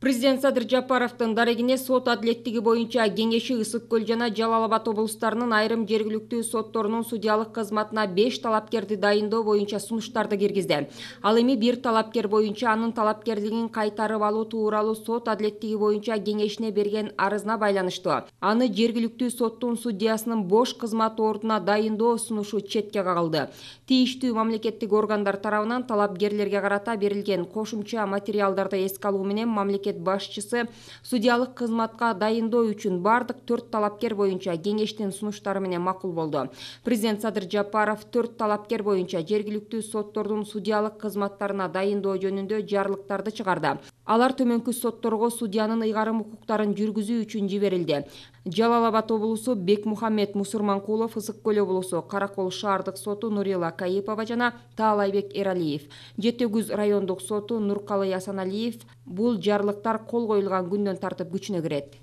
президент садыр жапаровдун дарегіне сот адилеттиги боюнча кеңеши ысык көл жана жалал абад облустарынын айрым жергілікті сотторунун судьялык кызматына 5 талапкерді дайындоо боюнча сунуштарды киргизди ал эми бир талапкер боюнча анын талапкерлигин кайтарып алуу тууралуу сот адилеттиги боюнча кеңешине берген арызына байланышты аны жергілікті соттун судьясынын бош кызмат ордуна дайындоо сунушу четке кагылды тийиштүү мамлекеттик органдар тарабынан талапкерлерге карата берилген кошумча материалдарды эске менен мамлекет мемлекет башчысы судьялык кызматка дайындоо үчүн бардык төрт талапкер боюнча кеңештин сунуштары менен макул болду президент садыр жапаров төрт талапкер боюнча жергиликтүү соттордун судьялык кызматтарына дайындоо жөнүндө жарлыктарды чыгарды алар төмөнкү сотторго судьянын ыйгарым укуктарын жүргүзүү үчүн жиберилди жалал абад облусу бекмухаммед мусурманкулов ысык көл облусу каракол шаардык соту нурила каипова жана таалайбек эралиев жети күз райондук соту нуркалый асаналиев бул жарлыктар кол коюлган күндөн тартып күчүнө кирет